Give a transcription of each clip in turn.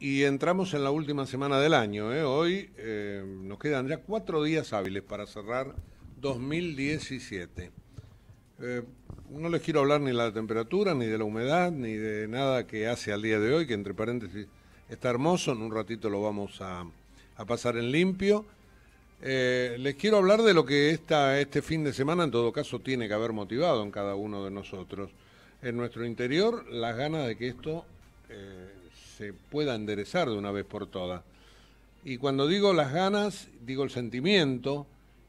Y entramos en la última semana del año. ¿eh? Hoy eh, nos quedan ya cuatro días hábiles para cerrar 2017. Eh, no les quiero hablar ni de la temperatura, ni de la humedad, ni de nada que hace al día de hoy, que entre paréntesis está hermoso. En un ratito lo vamos a, pasar en limpio. les quiero hablar de lo que este fin de semana, en todo caso, tiene que haber motivado en cada uno de nosotros. En nuestro interior, las ganas de que esto se pueda enderezar de una vez por todas. Y cuando digo las ganas, digo el sentimiento,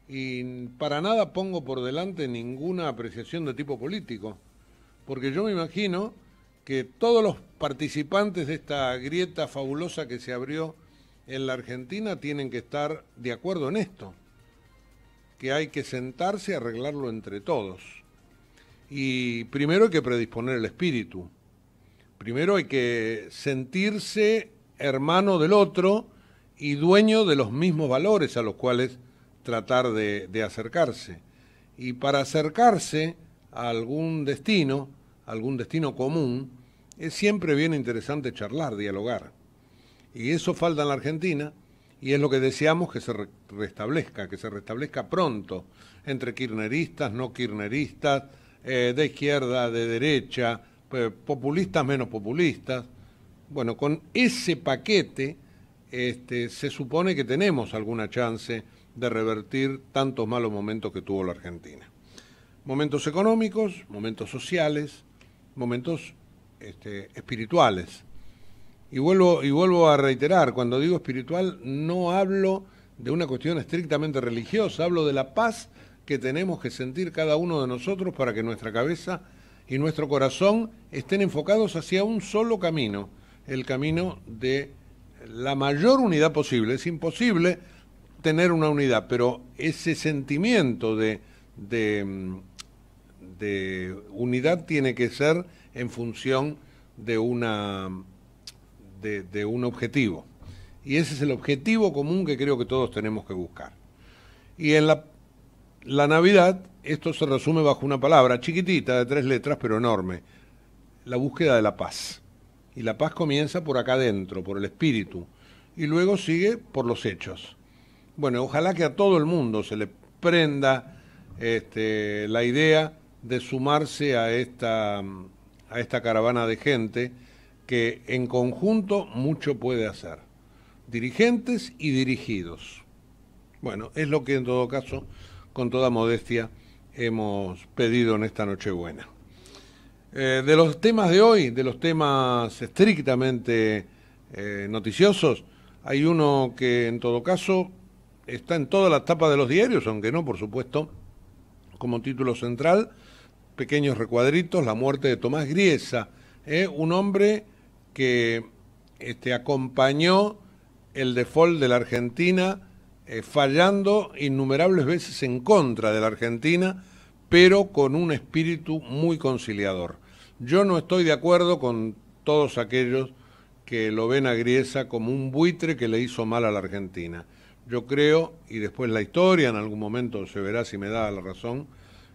y para nada pongo por delante ninguna apreciación de tipo político, porque yo me imagino que todos los participantes de esta grieta fabulosa que se abrió en la Argentina tienen que estar de acuerdo en esto, que hay que sentarse y arreglarlo entre todos. Y primero hay que predisponer el espíritu, primero hay que sentirse hermano del otro y dueño de los mismos valores a los cuales tratar de, acercarse. Y para acercarse a algún destino, algún destino común, es siempre bien interesante charlar, dialogar. Y eso falta en la Argentina y es lo que deseamos que se restablezca, que se restablezca pronto entre kirneristas, no kirneristas, eh, de izquierda, de derecha, eh, populistas menos populistas. Bueno, con ese paquete este, se supone que tenemos alguna chance de revertir tantos malos momentos que tuvo la Argentina. Momentos económicos, momentos sociales, momentos este, espirituales. Y vuelvo, y vuelvo a reiterar, cuando digo espiritual no hablo de una cuestión estrictamente religiosa, hablo de la paz que tenemos que sentir cada uno de nosotros para que nuestra cabeza y nuestro corazón estén enfocados hacia un solo camino, el camino de la mayor unidad posible. Es imposible tener una unidad, pero ese sentimiento de, de, mm, unidad tiene que ser en función de, una, de un objetivo. Y ese es el objetivo común que creo que todos tenemos que buscar. Y en la la Navidad, esto se resume bajo una palabra chiquitita, de tres letras, pero enorme, la búsqueda de la paz. Y la paz comienza por acá adentro, por el espíritu, y luego sigue por los hechos. Bueno, ojalá que a todo el mundo se le prenda este, la idea de sumarse a esta, a esta caravana de gente que en conjunto mucho puede hacer. Dirigentes y dirigidos. Bueno, es lo que en todo caso con toda modestia hemos pedido en esta Nochebuena. buena. Eh, de los temas de hoy, de los temas estrictamente eh, noticiosos, hay uno que en todo caso está en todas las tapas de los diarios, aunque no, por supuesto, como título central, pequeños recuadritos, la muerte de Tomás Griesa, eh, un hombre que este, acompañó el default de la Argentina eh, fallando innumerables veces en contra de la Argentina, pero con un espíritu muy conciliador. Yo no estoy de acuerdo con todos aquellos que lo ven a Griesa como un buitre que le hizo mal a la Argentina. Yo creo, y después la historia en algún momento se verá si me da la razón,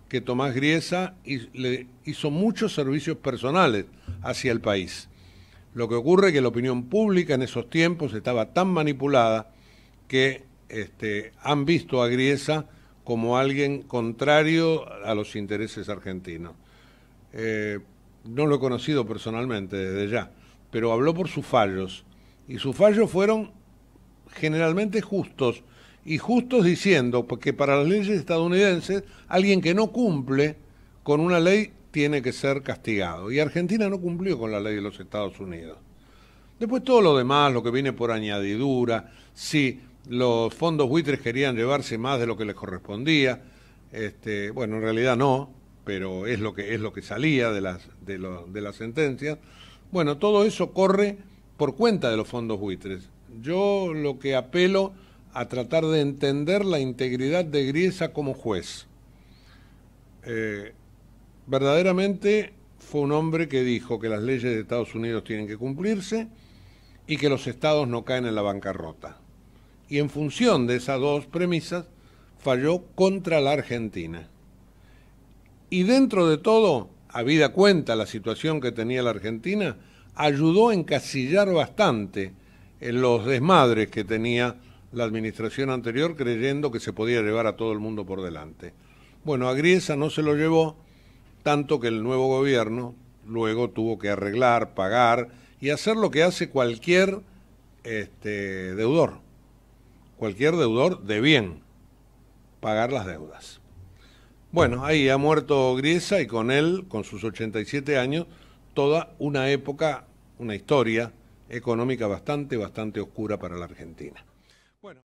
que Tomás Griesa le hizo muchos servicios personales hacia el país. Lo que ocurre es que la opinión pública en esos tiempos estaba tan manipulada que este, han visto a Griesa como alguien contrario a los intereses argentinos. Eh, no lo he conocido personalmente desde ya, pero habló por sus fallos. Y sus fallos fueron generalmente justos, y justos diciendo que para las leyes estadounidenses alguien que no cumple con una ley tiene que ser castigado. Y Argentina no cumplió con la ley de los Estados Unidos. Después todo lo demás, lo que viene por añadidura, sí los fondos buitres querían llevarse más de lo que les correspondía. Este, bueno, en realidad no, pero es lo que es lo que salía de las de, sentencias. Bueno, todo eso corre por cuenta de los fondos buitres. Yo lo que apelo a tratar de entender la integridad de Griesa como juez. Eh, verdaderamente fue un hombre que dijo que las leyes de Estados Unidos tienen que cumplirse y que los estados no caen en la bancarrota y en función de esas dos premisas falló contra la Argentina. Y dentro de todo, vida cuenta la situación que tenía la Argentina, ayudó a encasillar bastante en los desmadres que tenía la administración anterior creyendo que se podía llevar a todo el mundo por delante. Bueno, a Griesa no se lo llevó, tanto que el nuevo gobierno luego tuvo que arreglar, pagar y hacer lo que hace cualquier este, deudor cualquier deudor de bien pagar las deudas. Bueno, ahí ha muerto Griesa y con él, con sus 87 años, toda una época, una historia económica bastante, bastante oscura para la Argentina.